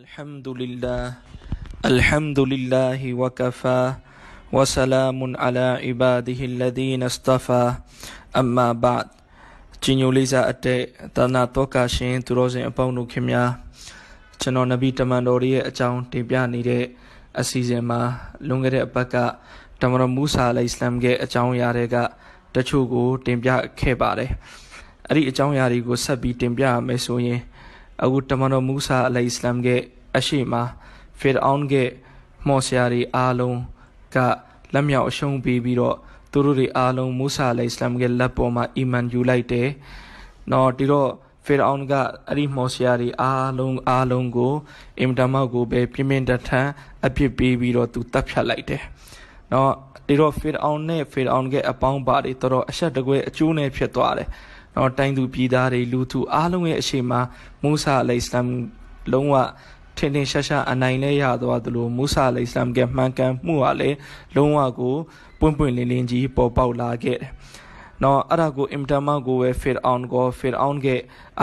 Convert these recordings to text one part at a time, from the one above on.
الحمد لله الحمد لله وكفى وسلام على عباده الذين اصطفى أما بعد ကျင်ညိုလေးစားအတဲ့သာနာတော်ကာရှင် သူတော်စင်အပေါင်းတို့ခင်များကျွန်တော်နဗီတမန်တော်ရဲ့ အကြောင်းတင်ပြနေတဲ့အစီအစဉ်မှာလွန်ခဲ့တဲ့အပတ်ကတမရမူဆာအလိုင်စလမ်ရဲ့အကြောင်းအရာတွေကတချို့ကို တင်ပြခဲ့ပါတယ်အဲ့ဒီအကြောင်းအရာတွေကိုဆက်ပြီးတင်ပြရမယ်ဆိုရင်အခုတမန်တော်မူဆာအလိုင်စလမ်ကအရှိမဖီရအောင်ကမော်ဆရာတွေအားလုံးကလက်မြောက်အရှုံးပေးပြီးတော့သူတို့တွေအားလုံးမူဆာအလိုင်စလမ်ကလက်ပေါ်မှာအီမန်ယူလိုက်တယ်။နော်ဒီတော့ဖီရအောင်ကအဲ့ဒီမော်ဆရာတွေအားလုံးအားလုံးကိုအင်တမောက်ကိုပဲပြင်းပြင်းထန်ထန်အပြစ်ပေးပြီးတော့သူတပ်ဖြတ်လိုက်တယ်။နော်ဒီတော့ဖီရအောင်နဲ့ဖီရအောင်ကအပေါင်းပါတွေတော်တော်အဆက်တကွဲအကျိုးနဲ့ဖြစ်သွားတယ်။နော်တိုင်းသူပြည်သားတွေလူသူအားလုံးရဲ့အရှိမမူဆာအလိုင်စလမ်လုံးဝထင်ထင်ရှားရှားအနိုင်လဲရသွားသလိုမူဆာအလိုင်စလမ်ကမှန်ကန်မှုကလည်းလုံးဝကို ပွင့်ပွင့်လင်းလင်းကြီးပေါ်ပေါက်လာခဲ့တယ်နော်အဲ့ဒါကိုအင်တန်မကိုပဲဖီရအောင်ကိုဖီရအောင်က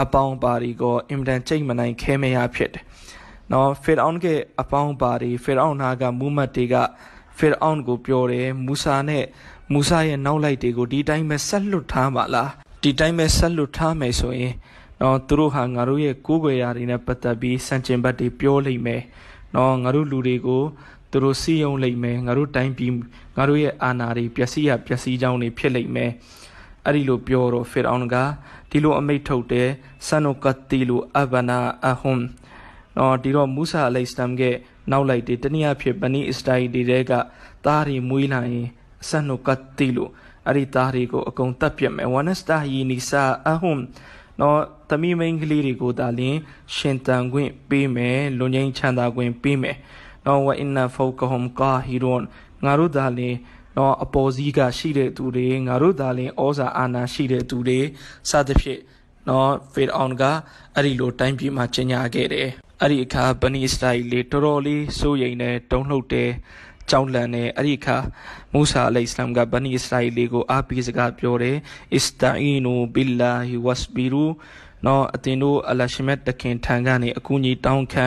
အပေါင်းပါရီကိုအင်တန်ချိန်မနိုင်ခဲမရဖြစ်တယ်နော်ဖီရအောင်ကအပေါင်းပါရီဖီရအောင်နာကမူမတ်တွေကဖီရအောင်ကိုပြောတယ်မူဆာနဲ့မူဆာရဲ့နောက်လိုက်တွေကိုဒီတိုင်းပဲဆက်လွတ်ထားပါလားဒီတိုင်းပဲဆက်လွတ်ထားမယ်ဆိုရင်နော်သူတို့ဟာငါတို့ရဲ့ကိုးကွယ်ရာတွေနဲ့ပတ်သက်ပြီးစံကျင်ဘက်တွေပြောလိမ့်မယ်နော်ငါတို့လူတွေကိုသူတို့စီယုံလိမ့်မယ်ငါတို့တိုင်းပြည်ငါတို့ရဲ့အာဏာတွေပျက်စီးရပျက်စီးကြောင်းတွေဖြစ်လိမ့်မယ်အဲ့ဒီလိုပြောတော့ဖီရအောင်ကဒီလိုအမိန့်ထုတ်တယ်ဆန်နုကတီလူအဘနာအဟွမ်နော်ဒီတော့မူဆာအလိုင်စလမ်ကနောက်လိုက်တယ်တနည်းအားဖြင့်ဘနီအစ္စတိုင်ဒီတဲကသားတွေမွေးလာရင်ဆန်နုကတီလူအဲ့ဒီသားတွေကိုအကုန်တတ်ပြစ်မယ်ဝနစတာယီနီဆာအဟုမ်နော်တမိမိန်ကလေးတွေကိုဒါလင်ရှင်တန်ခွင့်ပေးမယ်လူငင်းချမ်းသာခွင့်ပေးမယ်နော်ဝအင်နာဖောကဟွမ်ကာဟီရွန်ငါတို့ဒါလင်နော်အပေါ်စီးကရှိတဲ့သူတွေငါတို့ဒါလင်ဩဇာအာဏာရှိတဲ့သူတွေစသဖြင့်နော်ဖေအောင်ကအဲ့ဒီလိုတိုင်းပြည်မှာကျင်ညာခဲ့တယ်အဲ့ဒီအခါဗနီအစ္စရာအီလေတော်တော်လေးစိုးရိမ်နေတုံ့လှုပ်တယ်ကြောက်လန့်နေအဲ့ဒီအခါမူဆာအလိုင်စလမ်ကဘနီအစ္စရာအီလေးကိုအားပေးစကားပြောတယ်အစ္စတိုင်နူဘီလာဟီဝတ်ဘီရူနော်အတင်တို့အလရှမက်တခင်ထံကနေအကူအညီတောင်းခံ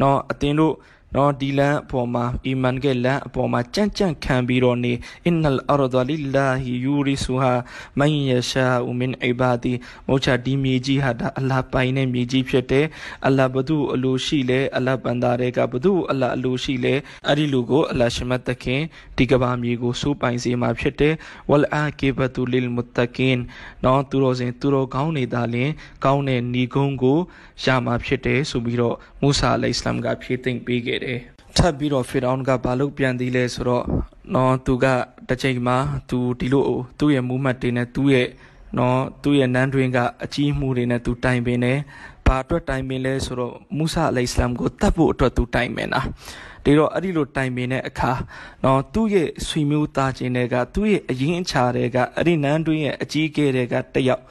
နော်အတင်တို့နော်ဒီလမ်းအပေါ်မှာအီမန်ကလမ်းအပေါ်မှာကြံ့ကြံ့ခံပြီးတော့နေအင်နလ်အာရဒလီလာဟီယူရီဆူဟာမန်ယရှာအူမင်အိဘာဒီမောချာဒီမြေကြီးဟာဒါအလာပိုင်တဲ့မြေကြီးဖြစ်တယ်အလာဘဒူအလိုရှိလဲအလာပန်ဒါတွေကဘဒူအလာအလိုရှိလဲအဲ့ဒီလူကို အလာရှမတ်တခင်ဒီကဘာမြေကို စိုးပိုင်စေမှာဖြစ်တယ်ဝလ်အာကေဘတူလီလ်မုတကင်နော်သူတော်စင်သူတော်ကောင်းနေတာလင်ကောင်းတဲ့ဏီကုန်းကိုရမှာဖြစ်တယ်ဆိုပြီးတော့မူဆာအလိုင်စလမ်ကဖြည့်သိမ့်ပေးခဲ့ခဲ့တယ်။ထပ်ပြီးတော့ဖီရောင်းကဘာလို့ပြန်သေးလဲဆိုတော့နော်သူကတစ်ချိန်မှာသူဒီလိုသူ့ရဲ့ movement တွေနဲ့သူ့ရဲ့နော်သူ့ရဲ့နန်းတွင်ကအကြီးမှုတွေနဲ့သူတိုင်ပင်တယ်။ဘာအတွက်တိုင်ပင်လဲဆိုတော့မူဆာအလိုင်စလမ်ကိုတတ်ဖို့အတွက်သူတိုင်ပင်တာ။ဒါတော့အဲ့ဒီလိုတိုင်ပင်တဲ့အခါနော်သူ့ရဲ့ဆွေမျိုးသားချင်းတွေကသူ့ရဲ့အရင်အချာတွေကအဲ့ဒီနန်းတွင်ရဲ့အကြီးအကဲတွေကတယောက်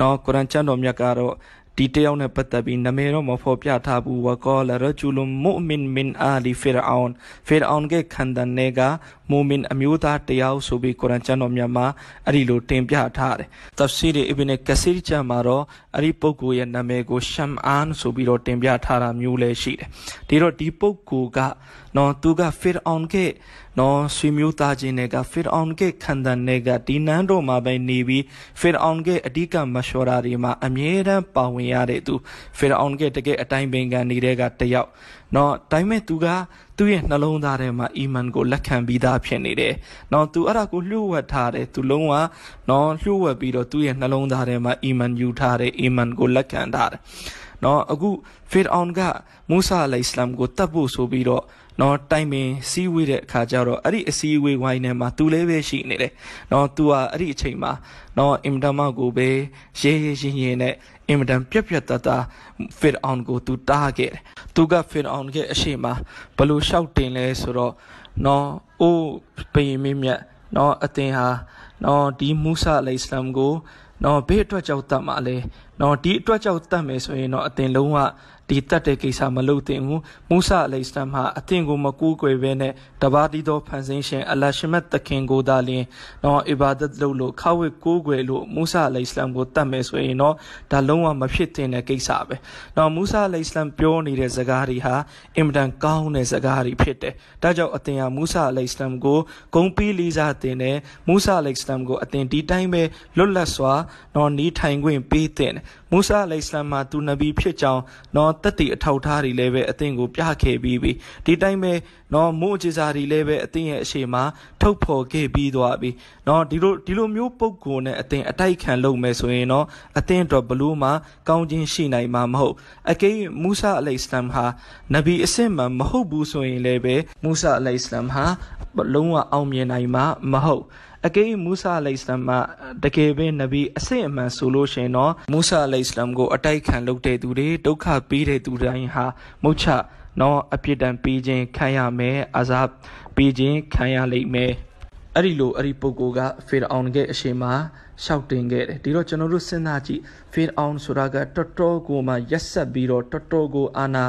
နော်ကုရ်အန်ကျမ်းတော်မြတ်ကတော့ဒီတယောက်နဲ့ပတ်သက်ပြီးနာမည်တော့မဖော်ပြထားဘူးဝကောလရဂျူလွန်မူမင်မင်အာလီဖီရအောင်ဖီရအောင်ရဲ့ခန္ဓာနဲ့ကမူမင်အမျိုးသားတယောက်ဆိုပြီးကုရ်အန်ကျမ်းတော်မြတ်မှာအဲ့ဒီလိုတင်ပြထားတယ်။တဖ်ဆီရ်အီဘင်ကဆီရ်ကျမ်းမှာတော့အဲ့ဒီပုဂ္ဂိုလ်ရဲ့နာမည်ကိုရှမ်အန်ဆိုပြီးတော့တင်ပြထားတာမျိုးလည်းရှိတယ်။ဒီတော့ဒီပုဂ္ဂိုလ်ကနော်သူကဖီရအောင်ရဲ့နော်ဆွေမျိုးသားချင်းတွေကဖီရအောင်ကခံတန်တွေကဒီနန်းတော်မှာပဲနေပြီးဖီရအောင်ကအဓိကမရှော်ရာတွေမှာအမြဲတမ်းပါဝင်ရတဲ့သူဖီရအောင်ကတကယ်အတိုင်းပင်ခံနေတဲ့ကတယောက်နော်ဒါပေမဲ့သူကသူ့ရဲ့နှလုံးသားထဲမှာအီမန်ကိုလက်ခံပြီးသားဖြစ်နေတယ်။နော်သူအဲ့ဒါကိုလှုပ်ဝက်ထားတယ်သူလုံးဝနော်လှုပ်ဝက်ပြီးတော့သူ့ရဲ့နှလုံးသားထဲမှာအီမန်ယူထားတယ်အီမန်ကိုလက်ခံထားတယ်။နော်အခုဖေရအောင်ကမူဆာအလိုင်စလမ်ကိုတတ်ဖို့ဆိုပြီးတော့နော်တိုင်ပင်စည်းဝေးတဲ့အခါကျတော့အဲ့ဒီအစည်းအဝေးဝိုင်းထဲမှာသူလည်းပဲရှိနေတယ်နော်သူကအဲ့ဒီအချိန်မှာနော်အင်တမကိုပဲရေးရေးရင်ရင်နဲ့အင်မတန်ပြက်ပြက်တသားဖစ်အောင်ကိုသူတားခဲ့တယ်သူကဖစ်အောင်ရဲ့အရှိမဘလို့ရှောက်တင်လဲဆိုတော့နော်အိုးဘယင်မင်းမြတ်နော်အတင်ဟာနော်ဒီမူဆာအလိုင်စလမ်ကိုနော်ဘေးအတွက်ကြောက်တတ်မှာလဲနော်ဒီအတွက်ကြောက်တတ်မယ်ဆိုရင်တော့အတင်လုံးဝဒီတတ်တဲ့ကိစ္စမလုပ်သင့်ဘူးမူဆာအလိစလမ်ဟာအသင်ကိုမကူးကွယ်ဘဲနဲ့တပါးတီးသောဖန်ဆင်းရှင်အလရှမတ်သခင်ကိုသာလျှင်တော့အီဘာဒတ်လုပ်လို့ခါဝတ်ကိုးကွယ်လို့မူဆာအလိစလမ်ကိုတတ်မယ်ဆိုရင်တော့ဒါလုံးဝမဖြစ်သင့်တဲ့ကိစ္စပဲ။တော့မူဆာအလိစလမ်ပြောနေတဲ့စကားတွေဟာအင်မတန်ကောင်းတဲ့စကားတွေဖြစ်တယ်။ဒါကြောင့်အသင်ဟာမူဆာအလိစလမ်ကိုဂုံပီးလေးစားတင်တယ်။မူဆာအလိစလမ်ကိုအသင်ဒီတိုင်းပဲလွတ်လပ်စွာတော့နေထိုင်ခွင့်ပေးတဲ့မူဆာအလိုင်စလမ်မှာသူနဗီဖြစ်ကြောင်းနော်တက်တီအထောက်ထားတွေလည်းပဲအသင်ကိုပြခဲ့ပြီးပြီဒီတိုင်းပဲနော်မို့အခြေစာတွေလည်းပဲအသင်ရဲ့အရှိမထုတ်ဖော်ခဲ့ပြီးသွားပြီနော်ဒီလိုဒီလိုမျိုးပုံကိုနဲ့အသင်အတိုက်ခံလုပ်မယ်ဆိုရင်တော့အသင်တော့ဘလို့မှကောင်းခြင်းရှိနိုင်မှာမဟုတ်အကိမူဆာအလိုင်စလမ်ဟာနဗီအစစ်မှမဟုတ်ဘူးဆိုရင်လည်းပဲမူဆာအလိုင်စလမ်ဟာလုံးဝအောင်မြင်နိုင်မှာမဟုတ်အကိမူဆာအလိုင်စလမ်ကတကယ်ပဲနဗီအစစ်အမှန်ဆိုလို့ရှင်တော့မူဆာအလိုင်စလမ်ကိုအတိုက်ခံ လုပ်တဲ့သူတွေဒုက္ခပေးတဲ့သူတိုင်းဟာမုတ်ချနော်အပြစ်ဒဏ်ပေးခြင်း ခံရမယ်အာဇာပေးခြင်းခံရလိမ့်မယ်အဲ့ဒီလိုအဲ့ဒီပုဂ္ဂိုလ်ကဖေရအောင်ရဲ့အရှင်မှာရှောက်တင်ခဲ့တယ်ဒီတော့ကျွန်တော်တို့စဉ်းစားကြည့်ဖေရအောင်ဆိုတာကတော်တော်ကိုမှရက်ဆက်ပြီးတော့တော်တော်ကိုအာနာ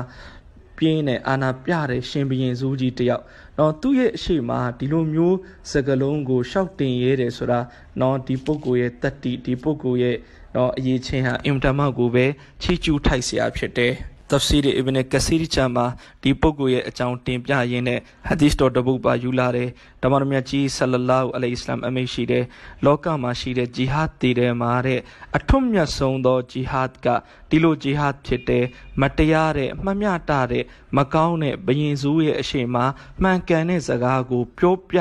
ပြင်းတဲ့အာနာပြတဲ့ရှင်ဘုရင်စိုးကြီးတယောက်နော်သူ့ရဲ့အရှိမဒီလိုမျိုးစကလုံးကိုရှောက်တင်ရဲတယ်ဆိုတာနော်ဒီပုဂ္ဂိုလ်ရဲ့တတ္တိဒီပုဂ္ဂိုလ်ရဲ့နော်အရေးချင်းဟာအင်တာမတ်ကိုပဲချီကျူးထိုက်เสียဖြစ်တယ်။တဖ်စီရီအီဗန်ကစီရီချာမှာဒီပုဂ္ဂိုလ်ရဲ့အကြောင်းတင်ပြရင်းနဲ့ဟာဒီစ်တော်တပုတ်ပါယူလာတယ်ဓမ္မတော်မြတ်ကြီးဆလလာဟူအလိုင်အစ္စလာမ်အမိန့်ရှိတယ်လောကမှာရှိတဲ့ဂျီဟတ်တည်တယ်မှာတဲ့အထွတ်မြတ်ဆုံးသောဂျီဟတ်ကဒီလိုဂျီဟတ်ဖြစ်တယ်မတရားတဲ့အမှမျှတတဲ့မကောင်းတဲ့ဘယင်စုရဲ့အရှိန်မှာမှန်ကန်တဲ့စကားကိုပြောပြ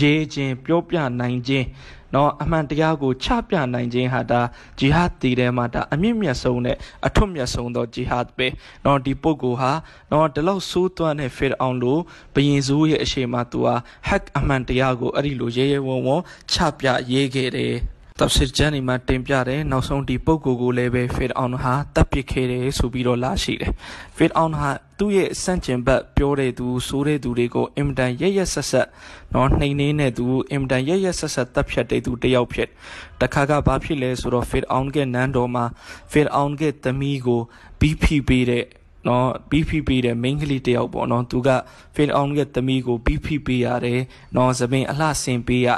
ရေးခြင်းပြောပြနိုင်ခြင်းနော်အမှန်တရားကိုချပြနိုင်ခြင်းဟာဒါဂျီဟာဒ်တီထဲမှာဒါအမြင့်မြတ်ဆုံးနဲ့အထွတ်မြတ်ဆုံးသောဂျီဟာဒ်ပဲနော်ဒီပုဂ္ဂိုလ်ဟာနော်ဒီလောက်ဆိုးသွမ်းတဲ့ဖီရအောင်လိုဘယင်ဇိုးရဲ့အရှိမသူဟာဟက်အမှန်တရားကိုအဲ့ဒီလိုရဲရဲဝံ့ဝံ့ချပြရေးခဲ့တယ်တဖ်ဆစ်ဂျန်ဒီမှာတင်ပြတယ်နောက်ဆုံးဒီပုံကိုကိုလည်းပဲဖီဒအောင်ဟာတပ်ပစ်ခဲ့တယ်ဆိုပြီးတော့လာရှိတယ်ဖီဒအောင်ဟာသူ့ရဲ့စန့်ကျင်ဘက်ပြောတဲ့သူဆိုးတဲ့သူတွေကိုအင်မတန်ရက်ရက်ဆက်ဆက်နော်နှိမ်နှင်းတဲ့သူအင်မတန်ရက်ရက်ဆက်ဆက်တပ်ဖြတ်တဲ့သူတယောက်ဖြစ်တခါကဘာဖြစ်လဲဆိုတော့ဖီဒအောင်ကနန်းတော်မှာဖီဒအောင်ကသမီးကိုဘီဖီပေးတဲ့နော် BP ပေးတဲ့ main ကလေးတယောက်ပေါ့နော်သူက fail on ကသမီးကို BP ပေးရတယ်နော်သပင်အလှဆင်ပေးရ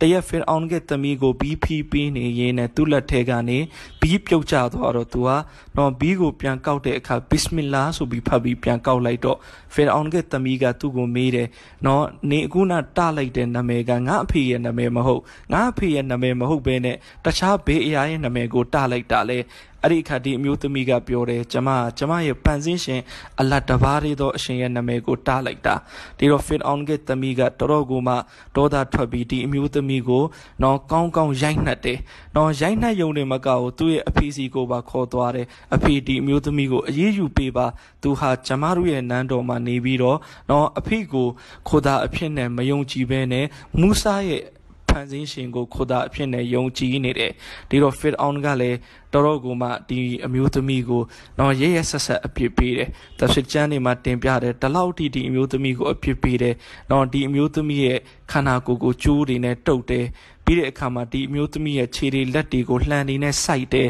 တရက် fail on ကသမီးကို BP ပေးနေရင်းနဲ့သူ့လက်ထဲကနေ B ပြုတ်ကျသွားတော့သူကနော် B ကို ပြန်ကောက်တဲ့အခါ bismillah ဆိုပြီးဖတ်ပြီးပြန်ကောက်လိုက်တော့ fail on ကသမီးကသူ့ကိုမေးတယ်နော်နေအခုနတလိုက်တဲ့နာမည်ကငါအဖေရဲ့နာမည်မဟုတ်ငါအဖေရဲ့နာမည်မဟုတ်ဘဲနဲ့တခြားဘေးအရာရဲ့နာမည်ကိုတလိုက်တာလေအဲ့ဒီအခါဒီအမျိုးသမီးကပြောတယ်ကျမကျမရဲ့ပန်စင်းရှင်အလတ်တပါးလေးသောအရှင်ရဲ့နာမည်ကိုတားလိုက်တာဒီတော့ဖစ်အောင်ကသမီးကတော်တော်ကိုမှဒေါသထွက်ပြီးဒီအမျိုးသမီးကိုနော်ကောင်းကောင်းရိုက်နှက်တယ်နော်ရိုက်နှက်ယုံနေမကဘူးသူ့ရဲ့အဖေစီကိုပါခေါ်သွားတယ်အဖေဒီအမျိုးသမီးကိုအေးအေးယူပေးပါသူဟာကျမတို့ရဲ့နန်းတော်မှာနေပြီးတော့နော်အဖေကိုခိုးသားအဖြစ်နဲ့မယုံကြည်ဘဲနဲ့မူဆာရဲ့ဖန်ဆင်းရှင်ကိုခိုတာအဖြစ်နဲ့ယုံကြည်နေတယ်ဒီတော့ fit on ကလည်းတော်တော်ကိုမှဒီအမျိုးသမီးကိုတော့ရဲရဲဆက်ဆက်အပြစ်ပေးတယ်။တဖစ်ကျမ်းတွေမှာတင်ပြတယ်တလောက်ထိဒီအမျိုးသမီးကိုအပြစ်ပေးတယ်။တော့ဒီအမျိုးသမီးရဲ့ခန္ဓာကိုယ်ကိုကျိုးတွေနဲ့တုပ်တယ်။ပြီးတဲ့အခါမှာဒီအမျိုးသမီးရဲ့ခြေတွေလက်တွေကိုလှန်နေနဲ့စိုက်တယ်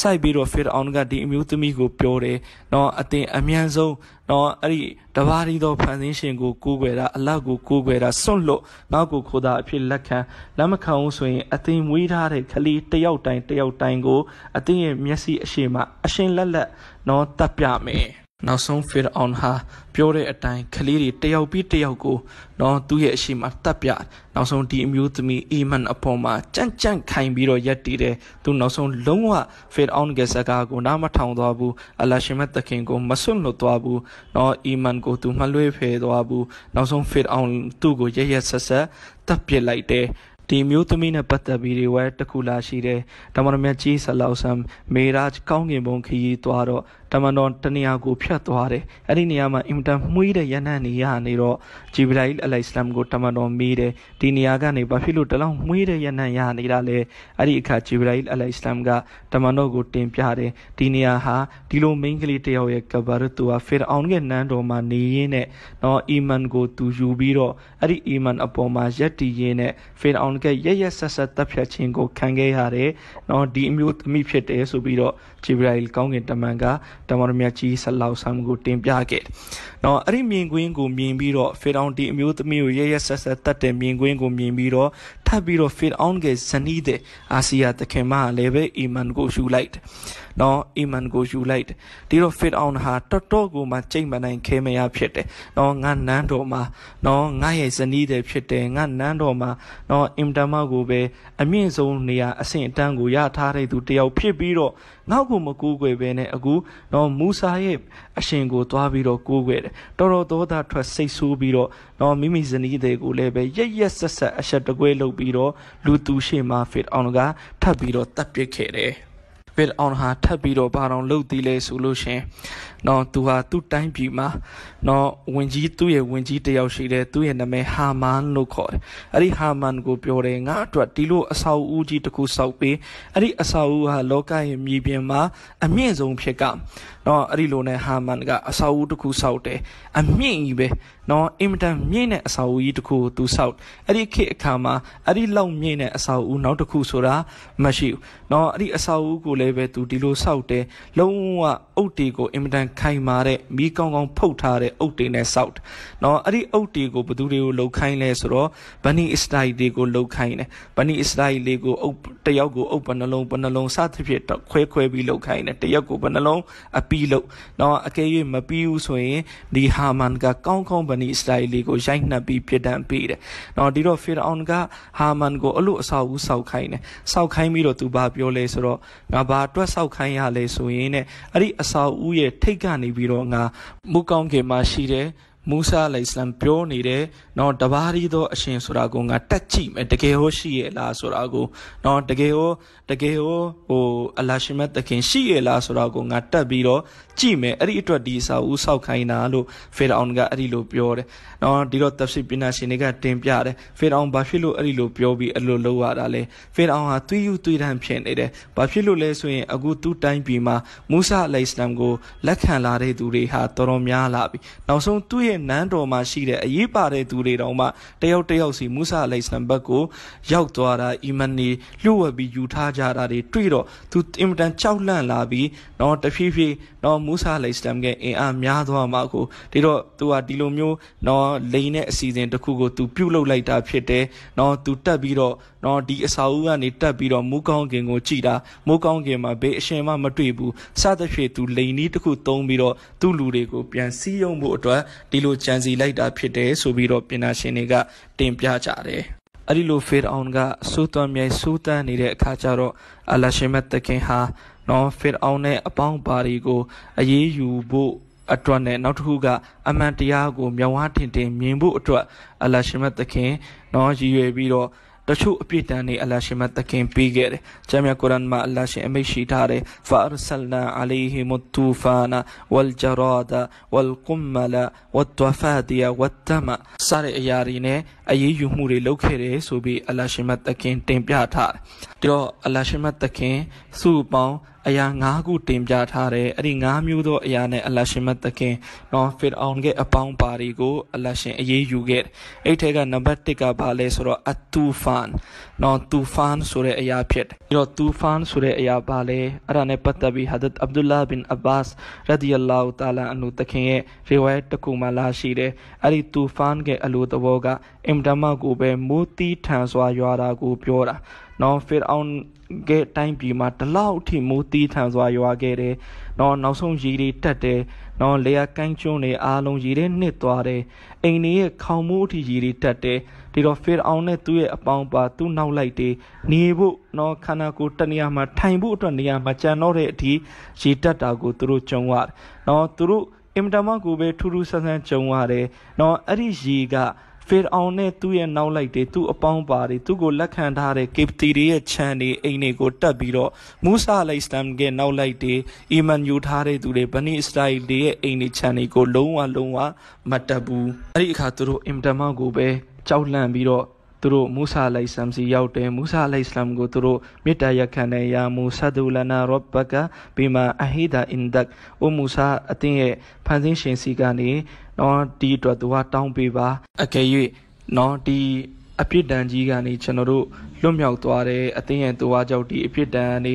စိုက်ပြီးတော့ဖေရအောင်ကဒီအမျိုးသမီးကိုပြောတယ်နော်အတင်အမြန်ဆုံးနော်အဲ့ဒီတပါးရီသောဖန်ဆင်းရှင်ကိုကူးွယ်တာအလောက်ကိုကူးွယ်တာစွန့်လွတ်နောက်ကိုခိုးတာအဖြစ်လက်ခံလက်မခံဘူးဆိုရင်အတင်မွေးထားတဲ့ကလေးတယောက်တိုင်းတယောက်တိုင်းကိုအတင်ရဲ့မျက်စိအရှိမအရှင်လက်လက်နော်တပ်ပြမယ်နောက်ဆုံးဖီရအောင်ဟာပြောတဲ့အတိုင်းကလေးတွေတယောက်ပြီးတယောက်ကိုနော်သူ့ရဲ့အရှိမတက်ပြနောက်ဆုံးဒီအမျိုးသမီးအီမန်အပေါ်မှာကြံ့ကြံ့ခိုင်ပြီးတော့ရက်တည်တယ်သူနောက်ဆုံးလုံးဝဖီရအောင်ရဲ့စကားကိုနားမထောင်သွားဘူးအလရှိမတ်တခင်ကိုမဆွန့်လွတ်သွားဘူးနော်အီမန်ကိုသူမှလွှဲဖယ်သွားဘူးနောက်ဆုံးဖီရအောင်သူ့ကိုရရက်ဆက်ဆက်တပ်ပစ်လိုက်တယ်ဒီမျိုးသမီးနဲ့ပတ်သက်ပြီးတွေဝဲတခုလာရှိတယ်။ဒါမှမဟုတ်မြတ်ကြီးဆလောဆမ်မေရာဂျ်ကောင်းကင်ဘုံခရီးသွားတော့တမန်တော်တနေရာကိုဖြတ်သွားတယ်အဲ့ဒီနေရာမှာအင်တန်မှုီးတဲ့ရဟန်းနေရနေတော့ဂျီဘရိုင်အလိုင်စလမ်ကိုတမန်တော်မေးတယ်ဒီနေရာကနေဘာဖြစ်လို့တလောက်မှုီးတဲ့ရဟန်းရနေတာလဲအဲ့ဒီအခါဂျီဘရိုင်အလိုင်စလမ်ကတမန်တော်ကိုတင်ပြတယ်ဒီနေရာဟာဒီလိုမိန်းကလေးတယောက်ရဲ့ကဘာရတူဟာဖီရအောင်ရဲ့နန်းတော်မှာနေရင်းနဲ့တော့အီမန်ကိုသူယူပြီးတော့အဲ့ဒီအီမန်အပေါ်မှာယက်တည်ရင်းနဲ့ဖီရအောင်ကရရဆက်ဆက်တပ်ဖြတ်ခြင်းကိုခံခဲ့ရတယ်။နော်ဒီအမျိုးသမီးဖြစ်တယ်ဆိုပြီးတော့ဂျေဗရာအီကောင်းကင်တမန်ကတမန်တော်မြတ်ကြီးဆလောက်ဆမ်ကိုတင်ပြခဲ့တယ်။နော်အဲ့ဒီမြင်ကွင်းကိုမြင်ပြီးတော့ဖေတောင်ဒီအမျိုးသမီးကိုရရဆက်ဆက်တတ်တဲ့မြင်ကွင်းကိုမြင်ပြီးတော့ထပ်ပြီးတော့ဖေတောင်ရဲ့ဇနီးတဲ့အာစီယာတခင်မလည်းပဲအီမန်ကိုယူလိုက်တယ်။နော်အီမန်ကိုယူလိုက်တယ်။ဒီတော့ဖေတောင်ဟာတော်တော်ကိုမှကြိတ်မနိုင်ခဲမရဖြစ်တယ်။နော်ငါနန်းတော်မှာ နော်ငါရဲ့ဇနီးတဲ့ဖြစ်တယ်ငါနန်းတော်မှာနော်အင်တမကိုပဲအမြင့်ဆုံးနေရာအဆင့်အတန်းကိုရထားတဲ့သူတယောက်ဖြစ်ပြီးတော့ငါ့ကိုကိုမကိုးကွယ်ဘဲနဲ့အခုနော်မူဆာရဲ့အရှင်ကိုသွားပြီးတော့ကိုးကွယ်တယ်တော်တော်သောသားထွက်စိတ်ဆိုးပြီးတော့နော်မိမိဇနီးတွေကိုလည်းပဲရက်ရက်ဆက်ဆက်အဆက်တကွဲလုပ်ပြီးတော့လူသူရှေ့မှာဖစ်အောင်ကထပ်ပြီးတော့တပ်ပစ်ခဲ့တယ်ဖစ်အောင်ဟာထပ်ပြီးတော့ဘာတော်လုပ်သေးလဲဆိုလို့ရှင်နော်သူဟာသူ့တိုင်းပြည်မှာနော်ဝင်ကြီးသူ့ရဲ့ဝင်ကြီးတယောက်ရှိတယ်သူ့ရဲ့နာမည်ဟာမန်လို့ခေါ်တယ်အဲ့ဒီဟာမန်ကိုပြောတယ်ငါအတွက်ဒီလိုအဆောက်အဦကြီးတစ်ခုဆောက်ပေးအဲ့ဒီအဆောက်အဦဟာလောကရဲ့မြေပြင်မှာအမြင့်ဆုံးဖြစ်ကနော်အဲ့ဒီလိုနဲ့ဟာမန်ကအဆောက်အဦတစ်ခုဆောက်တယ်အမြင့်ကြီးပဲနော်အင်မတန်မြင့်တဲ့အဆောက်အဦကြီးတစ်ခုကိုသူဆောက်အဲ့ဒီခေတ်အခါမှာအဲ့ဒီလောက်မြင့်တဲ့အဆောက်အဦနောက်တစ်ခု ဆိုတာမရှိဘူးနော်အဲ့ဒီအဆောက်အဦကိုလည်းပဲသူဒီလိုဆောက်တယ်လုံးဝအုတ်တီကိုအင်မတန်ခိုင်မာတဲ့မီးကောင်းကောင်းဖုတ်ထားတဲ့အုတ်တွေနဲ့စောက်။နော်အဲ့ဒီအုတ်တွေကိုဘသူတွေကိုလှုပ်ခိုင်းလဲဆိုတော့ဘနီအစ္စတိုင်တွေကိုလှုပ်ခိုင်းတယ်။ဘနီအစ္စတိုင်လေးကိုအုတ်တယောက်ကိုအုတ်ပနှလုံးပနှလုံးစသဖြင့်ခွဲခွဲပြီးလှုပ်ခိုင်းတယ်။တယောက်ကိုပနှလုံးအပီးလှုပ်။နော်အကယ်၍မပြီးဘူးဆိုရင်ဒီဟာမန်ကကောင်းကောင်းဘနီအစ္စတိုင်လေးကိုရိုက်နှက်ပြီးပြစ်ဒဏ်ပေးတယ်။နော်ဒီတော့ဖီရအောင်ကဟာမန်ကိုအလို့အဆောက်အဦစောက်ခိုင်းတယ်။စောက်ခိုင်းပြီးတော့သူဘာပြောလဲဆိုတော့ငါဘာအတွက်စောက်ခိုင်းရလဲဆိုရင်တဲ့အဲ့ဒီအဆောက်အဦရဲ့ထိတ်တ်ကနေပြီးတော့ငါမုကောင်းခင်မှာရှိတယ်မူဆာလိုင်စလမ်ပြောနေတယ်နော်တပါးရီသောအရှင်ဆိုတာကိုငါတက်ကြည့်မယ်တကယ်ဟောရှိရဲ့လားဆိုတာကိုနော်တကယ်ဟောတကယ်ဟောဟိုအလရှင်မတ်တခင်ရှိရဲ့လားဆိုတာကိုငါတက်ပြီးတော့ကြည့်မယ်အဲ့ဒီအတွက်ဒီစာဦးဆောက်ခိုင်းတာလို့ဖေရအောင်ကအဲ့ဒီလိုပြောတယ်နော်ဒီတော့တပ်စီပညာရှင်တွေကတင်ပြတယ်ဖေရအောင်ဘာဖြစ်လို့အဲ့ဒီလိုပြောပြီးအဲ့လိုလုပ်ရတာလဲဖေရအောင်ဟာသွေးယူသွေးတန်းဖြစ်နေတယ်ဘာဖြစ်လို့လဲဆိုရင်အခုသူ့တိုင်းပြည်မှာမူဆာလိုင်စလမ်ကိုလက်ခံလာတဲ့သူတွေဟာတော်တော်များလာပြီနောက်ဆုံးသူ့ရဲ့င့်နန်းတော်မှာရှိတဲ့အရေးပါတဲ့သူတွေတောင်မှတယောက်တယောက်စီမူဆာအလိုင်ဆန်ဘက်ကိုရောက်သွားတာအီမန်နီလှုပ်ဝက်ပြီးယူထားကြတာတွေတွေ့တော့သူအင်မတန်ကြောက်လန့်လာပြီးတော့တဖြည်းဖြည်းတော့မူဆာအလိုင်ဆန်ကအင်အားများသွားမှကိုဒီတော့သူကဒီလိုမျိုးတော့လိန်တဲ့အစီအစဉ်တစ်ခုကိုသူပြုတ်လုလိုက်တာဖြစ်တယ်တော့သူတက်ပြီးတော့တော့ဒီအစာအုပ်ကနေတက်ပြီးတော့မူးကောင်းကင်ကိုကြည်တာမူးကောင်းကင်မှာဘေးအရှင်မမတွေ့ဘူးစသဖြင့်သူလိန်နီးတစ်ခုသုံးပြီးတော့သူ့လူတွေကိုပြန်စည်းရုံးဖို့အတွက်ဒီလိုလိုကြံစီလိုက်တာဖြစ်တယ်ဆိုပြီးတော့ပညာရှင်တွေကတင်ပြကြတယ်။အဲဒီလိုဖေရအောင်ကစူးသွမ်းမြိုင်စူးတန်းနေတဲ့အခါကျတော့အလရှင်မတ်တခင်ဟာနော်ဖေရအောင်နဲ့အပေါင်းပါတွေကိုအေးအေးယူဖို့အတွက်နဲ့နောက်တစ်ခုကအမှန်တရားကိုမြောင်ဝါထင်ထင်မြင်ဖို့အတွက်အလရှင်မတ်သခင်နော်ရည်ရွယ်ပြီးတော့တချို့အပြစ်ဒဏ်တွေအလရှင်မသခင်ပေးခဲ့တယ်။ကျမ်းမြတ်ကုရ်အာန်မှာအလရှင်အမိန့်ရှိထားတယ်။ဖာအရ်ဆလနာအလัยဟီမတ်တူဖာနာဝလ်ဂျရာဒဝလ်ကွမ်မလာ ဝတ်တဖာဒီယာဝတ်တမစတဲ့အရာတွေနဲ့အရေးယူမှုတွေလုပ်ခဲ့တယ်ဆိုပြီးအလရှင်မသခင်တင်ပြထားတယ်။ဒါတော့အလရှင်မသခင်စုပေါင်းအရာ၅ခုတင်ပြထားတယ်အဲ့ဒီ၅မျိုးသောအရာနဲ့အလရှင်မတ်သခင်နော်ဖီရအောင်ရဲ့အပေါင်းပါတွေကိုအလရှင်အရေးယူခဲ့အဲ့ထဲကနံပါတ်၁ကဘာလဲဆိုတော့အတူဖန်နော်တူဖန်ဆိုတဲ့အရာဖြစ်တယ်ပြီးတော့တူဖန်ဆိုတဲ့အရာဘာလဲအဲ့ဒါနဲ့ပတ်သက်ပြီးဟာဒတ်အဗ်ဒူလာဘင်အဘာ့စ်ရဒီအလာဟူတာလာအန်ဟူသခင်ရဲ့ riwayat တစ်ခုမှလာရှိတယ်အဲ့ဒီတူဖန်ရဲ့အလိုသဘောကအင်တမကိုပဲမိုးတီးထန်စွာရွာတာကို ပြောတာနော်ဖီရအောင်ခဲ့တိုင်းပြည်မှာဒီလောက်ထိမိုးတီးထန်စွာရွာခဲ့တယ်။နော်နောက်ဆုံးရေတွေတက်တယ်။နော်လေယာကန်းကျွန်းတွေအားလုံးရေတွေနှစ်သွားတယ်။အိမ်တွေရဲ့ခေါင်မိုးအထိရေတွေတက်တယ်။ဒီတော့ဖေအောင်နဲ့သူ့ရဲ့အပေါင်းပါသူ့နောက်လိုက်တွေနေဖို့နော်ခန္ဓာကိုယ်တနေရာမှာထိုင်ဖို့အတွက်နေရာမှာကြံတော့တဲ့အထိရေတက်တာကိုသူတို့ကြုံရတယ်။နော်သူတို့အင်တာမကိုပဲထူးထူးဆန်းဆန်းကြုံရတယ်။နော်အဲ့ဒီရေကဖေအောင်နဲ့သူ့ရဲ့နောက်လိုက်တွေသူ့အပေါင်းပါတွေသူ့ကိုလက်ခံထားတဲ့ကေပတီတွေရဲ့ခြံတွေအိမ်တွေကိုတက်ပြီးတော့မူဆာလိုင်စတမ်ရဲ့နောက်လိုက်တွေအီမန်ယူထားတဲ့သူတွေဘနီအစ္စရာအီလတွေရဲ့အိမ်တွေခြံတွေကိုလုံးဝလုံးဝမတက်ဘူးအဲ့ဒီအခါသူတို့အင်တမောက်ကိုပဲကြောက်လန့်ပြီးတော့သူတို့မူဆာလိုင်ဆမ်စီရောက်တယ်မူဆာလိုင်ဆမ်ကိုသူတို့မေတ္တာရခံတယ်ယာမူဆဒူလနာရဘ်ကဘီမာ အဟီဒာအင်ဒက်အိုမူဆာအတင်းရဲ့ဖန်ဆင်းရှင်စီကနေနော်ဒီအတွက်သူကတောင်းပေးပါအကယ်၍နော်ဒီအပြစ်ဒဏ်ကြီးကနေကျွန်တော်တို့လွတ်မြောက်သွားတဲ့အသင်းရဲ့သူဝါကြောင့်ဒီအပြစ်ဒဏ်ကနေ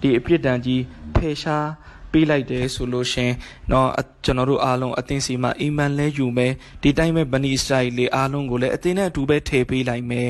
ဒီအပြစ်ဒဏ်ကြီးဖယ်ရှားပေးလိုက်တယ်ဆိုလို့ရှင်เนาะကျွန်တော်တို့အားလုံးအသင်းစီမှာအီမန်လဲယူမယ်ဒီတိုင်းပဲဘနီစတိုင်လေးအားလုံးကိုလည်းအသင်းနဲ့အတူပဲထည့်ပေးလိုက်မယ်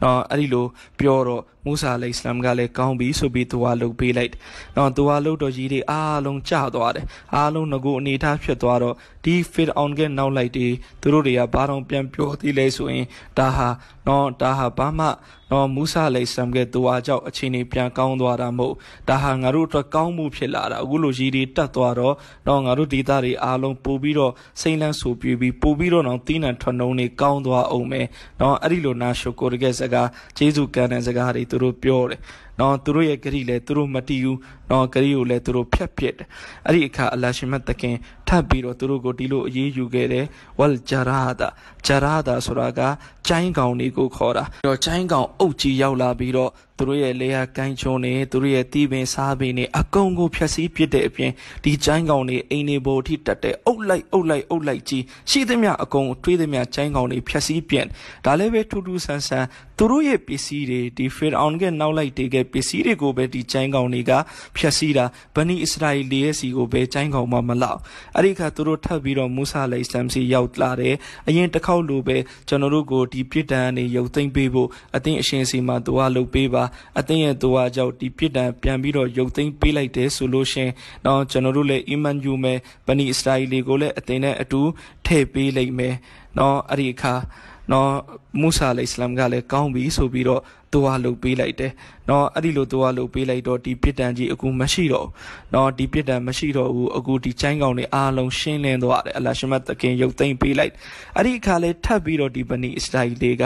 เนาะအဲ့ဒီလိုပြောတော့မူဆာအလိစလမ်ကလည်းကောင်းပြီဆိုပြီးသူကလှုပ်ပေးလိုက်။နော်သူကလှုပ်တော်ကြီးတွေအားလုံးကျသွားတယ်။အားလုံးငကိုအနေထားဖြစ်သွားတော့ဒီဖီရအောင်ကနောက်လိုက်တွေသူတို့တွေကဘာတော့ပြန်ပြောသေးလဲဆိုရင်ဒါဟာနော်ဒါဟာဘာမှနော်မူဆာအလိစလမ်ကသူအားကြောင့်အချိန်တွေပြန်ကောင်းသွားတာမဟုတ်ဒါဟာငါတို့အတွက်ကောင်းမှုဖြစ်လာတာအခုလိုကြီးတွေတက်သွားတော့နော်ငါတို့ဒေသတွေအားလုံးပို့ပြီးတော့စိမ့်လန်းဆူပြပြီးပို့ပြီးတော့နော်တီးနှံထွန်းနှုံးတွေကောင်းသွားအောင်မယ်နော်အဲ့ဒီလိုနာရှုကိုတကယ်စကားဂျေဇုကန်တဲ့စကားတွေသူတို့ပြောတယ်နော်သူတို့ရဲ့ဂရိလည်းသူတို့မတီးဘူးနော်ဂရိကိုလည်းသူတို့ဖျက်ပစ်တယ်အဲ့ဒီအခါအလရှင်မတ်တခင်ထပ်ပြီးတော့သူတို့ကိုဒီလိုအေးအေးယူခဲ့တယ်ဝလ်ဂျရာဒါဂျရာဒါဆိုတာကကျိုင်းကောင်တွေကိုခေါ်တာပြီးတော့ကျိုင်းကောင်အုပ်ကြီးရောက်လာပြီးတော့သူတို့ရဲ့လေယာကိုင်းချုံနေသူတို့ရဲ့တီးပင်စားပင်နေအကုန်ကိုဖျက်ဆီးပစ်တဲ့အပြင်ဒီကျိုင်းကောင်တွေအိမ်တွေပေါ်ထိတက်တဲ့အုပ်လိုက်အုပ်လိုက်အုပ်လိုက်ကြီးရှိသမျှအကုန်တွေးသမျှကျိုင်းကောင်တွေဖျက်ဆီးပြန်ဒါလည်းပဲထူးထူးဆန်းဆန်းသူတို့ရဲ့ပစ္စည်းတွေဒီဖီရအောင်ကနောက်လိုက်တွေကပစ္စည်းတွေကိုပဲဒီကျိုင်းကောင်တွေကဖျက်ဆီးတာဘနီအစ္စရာအီလီရဲ့စီကိုပဲကျိုင်းကောင်မှမလောက်အဲ့ဒီခါသူတို့ထပ်ပြီးတော့မူဆာလိုင်စလမ်စီရောက်လာတယ်အရင်တစ်ခေါက်လိုပဲကျွန်တော်တို့ကိုဒီပြစ်ဒဏ်အနေရုပ်သိမ်းပေးဖို့အသင်းအရှင်စီမှာသူကလုပ်ပေးပါအသင်းရဲ့သူကကြောင့်ဒီပြစ်ဒဏ်ပြန်ပြီးတော့ရုပ်သိမ်းပေးလိုက်တယ်ဆိုလို့ရှင်တော့ကျွန်တော်တို့လည်းအီမန်ယူမယ်ဘနီအစ္စရာအီလီကိုလည်းအသင်းနဲ့အတူထည့်ပေးလိုက်မယ်နော်အဲ့ဒီအခါနော်မူဆာအလိုင်စလမ်ကလည်းကောင်းပြီဆိုပြီးတော့သူဟာလှုပ်ပေးလိုက်တယ်နော်အဲ့ဒီလိုသူဟာလှုပ်ပေးလိုက်တော့ဒီပြစ်ဒဏ်ကြီးအခုမရှိတော့နော်ဒီပြစ်ဒဏ်မရှိတော့ဘူးအခုဒီချိုင်းကောင်တွေအားလုံးရှင်းလင်းသွားတယ်အလရှမတ်သခင်ရုပ်သိမ်းပေးလိုက်အဲ့ဒီအခါလဲထပ်ပြီးတော့ဒီဗနီအစ္စရာအီလေးက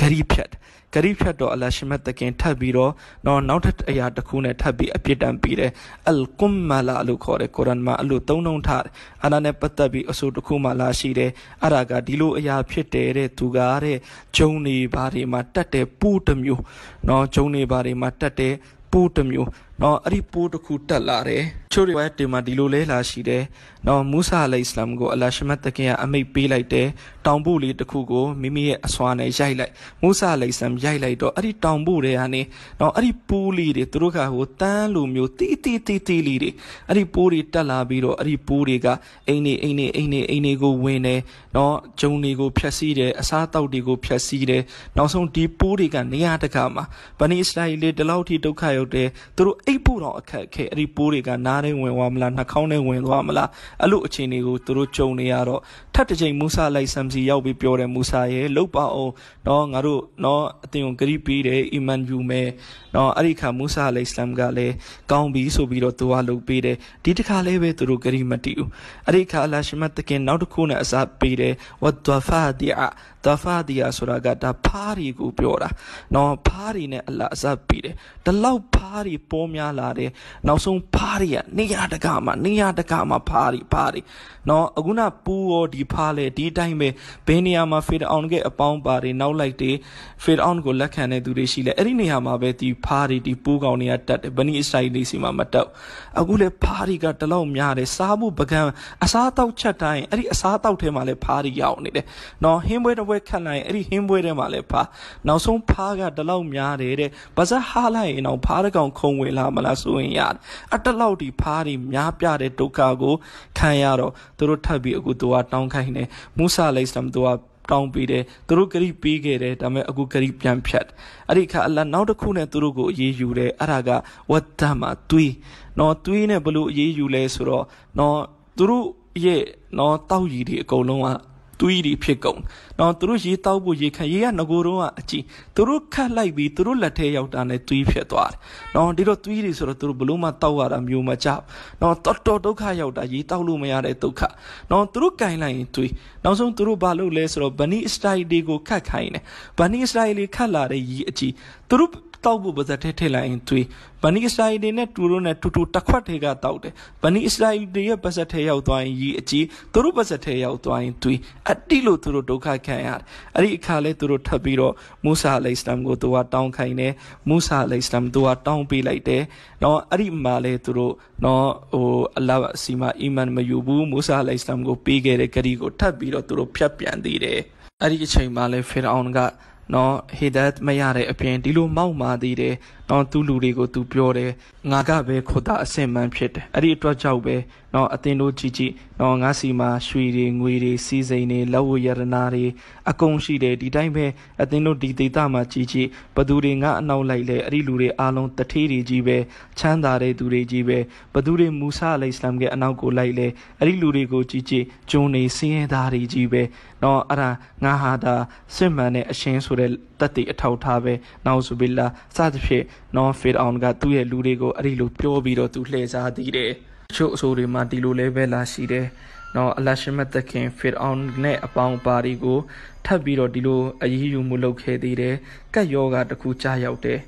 ဂရီဖြတ်တယ်ဂရိဖြတ်တော်အလရှမတ်တခင်ထပ်ပြီးတော့တော့နောက်ထပ်အရာတစ်ခုနဲ့ထပ်ပြီးအပြစ်ဒဏ်ပေးတယ်အလ်ကွမ်မာလာလို့ခေါ်တယ်ကုရ်အန်မှာအလိုသုံးနှုန်းထားအနာနဲ့ပတ်သက်ပြီးအဆိုတစ်ခုမှလာရှိတယ်အဲ့ဒါကဒီလိုအရာဖြစ်တယ်တဲ့သူကတဲ့ဂျုံနေဘာတွေမှာတတ်တယ်ပူးတစ်မျိုးနော်ဂျုံနေဘာတွေမှာတတ်တယ်ပိုးတစ်မျိုးနော်အဲ့ဒီပိုးတစ်ခုတက်လာတယ်ချို့တွေဝဲတင်မှာဒီလိုလဲလာရှိတယ်နော်မူဆာအလိုင်စလမ်ကိုအလရှမတ်တခင်ကအမိတ်ပေးလိုက်တယ်တောင်ပို့လေးတစ်ခုကိုမိမိရဲ့အစွာနဲ့ရိုက်လိုက်မူဆာအလိုင်စလမ်ရိုက်လိုက်တော့အဲ့ဒီတောင်ပို့တွေကနေနော်အဲ့ဒီပိုးလေးတွေသူတို့ကဟိုတန်းလိုမျိုးတီတီတီတီလေးတွေအဲ့ဒီပိုးတွေတက်လာပြီးတော့အဲ့ဒီပိုးတွေကအိမ်နေအိမ်နေအိမ်နေအိမ်နေကိုဝင်တယ်နော်ဂျုံတွေကိုဖျက်ဆီးတယ်အစားအသောက်တွေကိုဖျက်ဆီးတယ်နောက်ဆုံးဒီပိုးတွေကနေရာတကာမှာဗနီအစ္စရာအီလီဒီလောက်ထိဒုက္ခရောက်တယ်သူတို့အိပ်ဖို့တော့အခက်ခဲအဲ့ဒီပိုးတွေကနားထဲဝင်သွားမလားနှာခေါင်းထဲဝင်သွားမလားအဲ့လိုအခြေအနေကိုသူတို့ကြုံနေရတော့ထပ်တစ်ချိန်မူဆာလိုက်ဆမ်စီရောက်ပြီးပြောတယ်မူဆာရဲ့လုတ်ပါအောင်နော်ငါတို့နော်အတင်ကိုဂရိပေးတယ်အီမန်ယူမယ်နော်အဲ့ဒီခါမူဆာလိုက်ဆမ်ကလည်းကောင်းပြီဆိုပြီးတော့သူကလုတ်ပေးတယ်ဒီတစ်ခါလည်းပဲသူတို့ဂရိမတီဘူးအဲ့ဒီခါအလရှမတ်တကင်နောက်တစ်ခုနဲ့အစားပေးတယ်ဝတ်ဒဝဖာတီအတဖာဒီယာဆိုတာကဒါဖားရီကိုပြောတာနော် ဖားရီနဲ့အလအစပ်ပြီးတယ်ဒီလောက်ဖားရီပေါများလာတယ်နောက်ဆုံးဖားရီကနေရတကမှာ နေရတကမှာဖားရီဖားရီနော်အခုနပူရောဒီဖားလေဒီတိုင်းပဲဘယ်နေရာမှာ fade on ကအပေါင်းပါတယ်နောက်လိုက်တယ် fade on ကိုလက်ခံတဲ့သူတွေရှိလဲအဲ့ဒီနေရာမှာပဲဒီဖားရီဒီပူကောင်တွေကတက်တယ်ဘနီအဆိုင်လေးစီမှာမတက်အခုလဲဖားရီကဒီလောက်များတယ်စားမှုပကံအစားတောက်ချက်တိုင်းအဲ့ဒီအစားတောက်ထဲမှာလဲဖားရီရောက်နေတယ်နော်ဟင်းပွဲတစ်ပွဲပွဲခတ်လိုက်ရင်အဲ့ဒီဟင်းပွဲထဲမှာလည်းဖားနောက်ဆုံးဖားကတလောက်များတယ်တဲ့ပါဇက်ဟားလိုက်ရင်တော့ဖားတကောင် ခုံဝင်လာမလားဆိုရင်ရတယ်အတလောက်ဒီဖားဒီများပြတဲ့ဒုက္ခကိုခံရတော့သူတို့ထပ်ပြီးအခုသူကတောင်းခိုင်းတယ်မူဆာအလိုင်စလမ်သူကတောင်းပေးတယ်သူတို့ဂရိပေးခဲ့တယ်ဒါပေမဲ့အခုဂရိပြန်ဖြတ်အဲ့ဒီခါအလ္လာနောက်တစ်ခုနဲ့သူတို့ကိုအေးယူတယ်အဲ့ဒါကဝတ်တမသွေးနော်သွေးနဲ့ဘလို့အေးယူလဲဆိုတော့နော်သူတို့ရဲ့နော်တောက်ရည်တွေအကုန်လုံးကသွေးတွေဖြစ်ကုန်။နော်သူတို့ရေတောက်ဖို့ရေခန့်ရေကငကိုတော့အကြည့်သူတို့ခတ်လိုက်ပြီးသူတို့လက်ထဲရောက်တာနဲ့သွေးဖြစ်သွားတယ်။နော်ဒီတော့သွေးတွေဆိုတော့သူတို့ဘလို့မှတောက်ရတာမျိုးမကြောက်။နော်တော်တော်ဒုက္ခရောက်တာရေတောက်လို့မရတဲ့ဒုက္ခ။နော်သူတို့ကင်လိုက်ရင်သွေးနောက်ဆုံးသူတို့ဘာလုပ်လဲဆိုတော့ဘနီစတိုင်တွေကိုခတ်ခိုင်းတယ်။ဘနီစတိုင်လေးခတ်လာတဲ့ရေအကြည့်သူတို့တောက်ဖို့ပါဇက်ထဲထည့်လိုက်ရင်သွေးဘနီအစ္စရာအီတွေနဲ့တူတို့နဲ့တူတူတစ်ခွက်ထဲကတောက်တယ်ဘနီအစ္စရာအီတွေရဲ့ပါဇက်ထဲရောက်သွားရင်ရီအကြီးသူတို့ပါဇက်ထဲရောက်သွားရင်သွေးအတိလို့သူတို့ဒုက္ခခံရတယ်အဲ့ဒီအခါလဲသူတို့ထပ်ပြီးတော့မူဆာအလိုင်စလမ်ကိုသူကတောင်းခိုင်းတယ်မူဆာအလိုင်စလမ်သူကတောင်းပေးလိုက်တယ်နော်အဲ့ဒီမှာလဲသူတို့နော်ဟိုအလ္လာဟ်အစီမအီမန်မယူဘူးမူဆာအလိုင်စလမ်ကိုပေးခဲ့တဲ့ဂရီကိုထပ်ပြီးတော့သူတို့ဖျက်ပြန်သေးတယ်အဲ့ဒီအချိန်မှာလဲဖီရအောင်ကနော်ဟီဒတ်မရတဲ့အပြင်ဒီလိုမောက်မာသေးတယ်เนาะသူလူတွေကိုသူပြောတယ်ငါကပဲခုတာအစင်မှန်ဖြစ်တယ်အဲ့ဒီအတွက်ကြောင့်ပဲเนาะအတင်းတို့ကြည်ကြည်เนาะငါစီမှာရွှေတွေငွေတွေစီစိန်တွေလက်ဝရတနာတွေအကုန်ရှိတယ်ဒီတိုင်းပဲအတင်းတို့ဒီဒေသမှာကြည်ကြည်ဘသူတွေငါအနောက်လိုက်လဲအဲ့ဒီလူတွေအားလုံးတထေးတွေကြီးပဲချမ်းသာတဲ့သူတွေကြီးပဲဘသူတွေမူဆာအလိုင်စလမ်ရဲ့အနောက်ကိုလိုက်လဲအဲ့ဒီလူတွေကိုကြည်ကြည်ဂျုံနေစင်းရဲသားတွေကြီးပဲเนาะအဲ့ဒါငါဟာဒါစစ်မှန်တဲ့အရှင်ဆိုတဲ့တက်တည်အထောက်ထားပဲနောက်ဆိုဘီလာစသဖြင့်နော်ဖေဒအောင်ကသူ့ရဲ့လူတွေကိုအဲ့ဒီလိုပြောပြီးတော့သူလှည့်စားသေးတယ်တချို့အဆိုတွေမှာဒီလိုလဲပဲလာရှိတယ်နော်အလရှမတ်တခင်ဖီအောင်နဲ့အပေါင်းပါတွေကိုထပ်ပြီးတော့ဒီလိုအရေးယူမှုလုပ်ခဲ့သေးတယ်ကတ်ယောဂါတစ်ခုကြားရောက်တယ်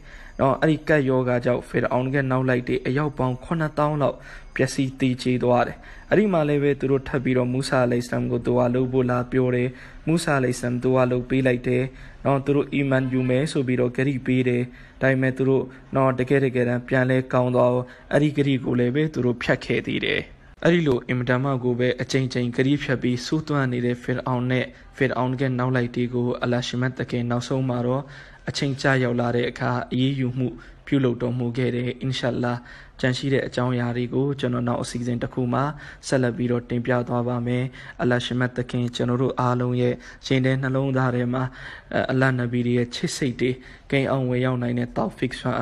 နော်အဲ့ဒီကတ်ယောဂါကြောင့်ဖေရအောင်ကနောက်လိုက်တွေအယောက်ပေါင်း9000လောက်ပျက်စီးသေးချေသွားတယ်အဲ့ဒီမှာလည်းပဲသူတို့ထပ်ပြီးတော့မူဆာအလိုင်စလမ်ကိုသူကလှုပ်ဖို့လာပြောတယ်မူဆာအလိုင်စလမ်သူကလှုပ်ပေးလိုက်တယ်နော်သူတို့အီမန်ယူမယ်ဆိုပြီးတော့ဂရိပေးတယ်ဒါပေမဲ့သူတို့နော်တကယ်တကယ်တမ်းပြန်လဲကောင်းသွားအဲ့ဒီဂရိကိုလည်းပဲသူတို့ဖြတ်ခဲ့သေးတယ်အဲ့ဒီလိုအင်မတန်မကိုပဲအချိန်ချင်းကရီးဖြတ်ပြီးစူးသွမ်းနေတဲ့ဖီရအောင်နဲ့ဖီရအောင်ကနောက်လိုက်တီကိုအလရှမတ်တကင်နောက်ဆုံးမှာတော့အချိန်ကြာရောက်လာတဲ့အခါအရေးယူမှု ပြုလုပ်တော်မူခဲ့တဲ့ inshallah ကြံရှိတဲ့အကြောင်းအရာတွေကိုကျွန်တော်နောက်အစီအစဉ်တစ်ခုမှာဆက်လက်ပြီးတော့တင်ပြသွားပါမယ်။အလရှမတ်သခင်ကျွန်တော်တို့အားလုံးရဲ့ရှင်တဲ့နှလုံးသားထဲမှာအလနဗီရဲ့ချစ်စိတ်တွေကိန်းအောင်ဝင်ရောက်နိုင်တဲ့တောက်ဖစ်ဆွာ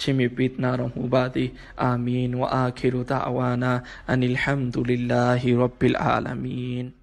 ချစ်မီပိဒနာတော်မူပါသည်။အာမင်ဝအာခိရူတာအဝါနာအန်အလ်ဟမ်ဒူလ illah ရဘ်ဘီလ်အာလမီန်။